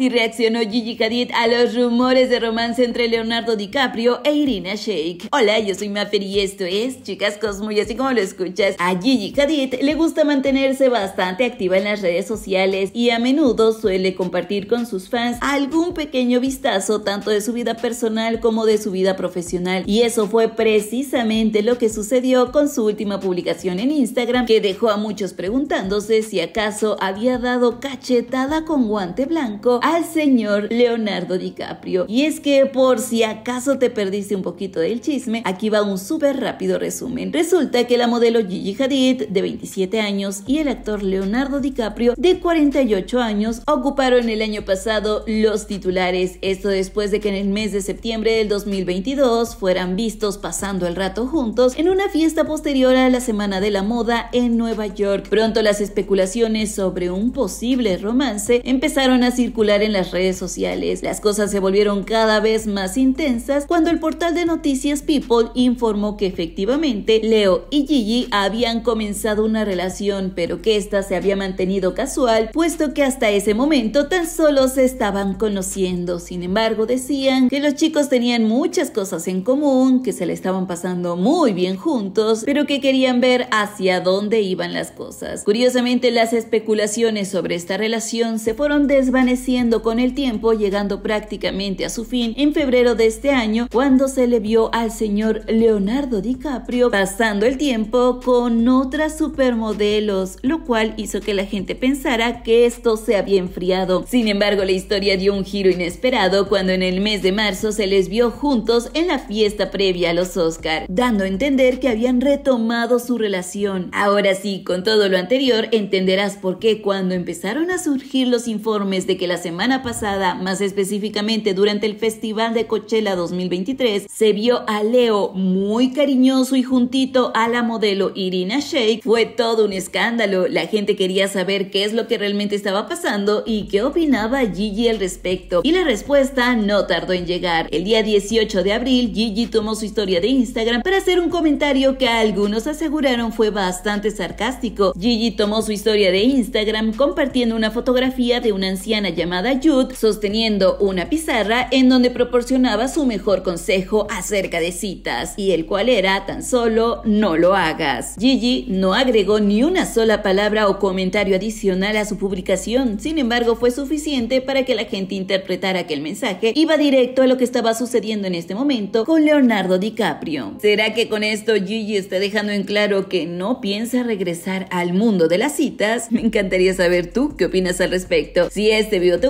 si reaccionó Gigi Hadid a los rumores de romance entre Leonardo DiCaprio e Irina Shayk. Hola, yo soy Maffer y esto es Chicas Cosmo y así como lo escuchas, a Gigi Hadid le gusta mantenerse bastante activa en las redes sociales y a menudo suele compartir con sus fans algún pequeño vistazo tanto de su vida personal como de su vida profesional y eso fue precisamente lo que sucedió con su última publicación en Instagram que dejó a muchos preguntándose si acaso había dado cachetada con guante blanco al señor Leonardo DiCaprio. Y es que por si acaso te perdiste un poquito del chisme, aquí va un súper rápido resumen. Resulta que la modelo Gigi Hadid, de 27 años, y el actor Leonardo DiCaprio, de 48 años, ocuparon el año pasado los titulares. Esto después de que en el mes de septiembre del 2022 fueran vistos pasando el rato juntos en una fiesta posterior a la Semana de la Moda en Nueva York. Pronto las especulaciones sobre un posible romance empezaron a circular en las redes sociales. Las cosas se volvieron cada vez más intensas cuando el portal de noticias People informó que efectivamente Leo y Gigi habían comenzado una relación, pero que esta se había mantenido casual, puesto que hasta ese momento tan solo se estaban conociendo. Sin embargo, decían que los chicos tenían muchas cosas en común, que se le estaban pasando muy bien juntos, pero que querían ver hacia dónde iban las cosas. Curiosamente, las especulaciones sobre esta relación se fueron desvaneciendo con el tiempo, llegando prácticamente a su fin en febrero de este año, cuando se le vio al señor Leonardo DiCaprio pasando el tiempo con otras supermodelos, lo cual hizo que la gente pensara que esto se había enfriado. Sin embargo, la historia dio un giro inesperado cuando en el mes de marzo se les vio juntos en la fiesta previa a los Oscar, dando a entender que habían retomado su relación. Ahora sí, con todo lo anterior, entenderás por qué cuando empezaron a surgir los informes de que las semana pasada, más específicamente durante el Festival de Coachella 2023, se vio a Leo muy cariñoso y juntito a la modelo Irina Shayk. Fue todo un escándalo. La gente quería saber qué es lo que realmente estaba pasando y qué opinaba Gigi al respecto. Y la respuesta no tardó en llegar. El día 18 de abril, Gigi tomó su historia de Instagram para hacer un comentario que algunos aseguraron fue bastante sarcástico. Gigi tomó su historia de Instagram compartiendo una fotografía de una anciana llamada llamada sosteniendo una pizarra en donde proporcionaba su mejor consejo acerca de citas, y el cual era tan solo no lo hagas. Gigi no agregó ni una sola palabra o comentario adicional a su publicación, sin embargo fue suficiente para que la gente interpretara que el mensaje iba directo a lo que estaba sucediendo en este momento con Leonardo DiCaprio. ¿Será que con esto Gigi está dejando en claro que no piensa regresar al mundo de las citas? Me encantaría saber tú qué opinas al respecto. Si este video te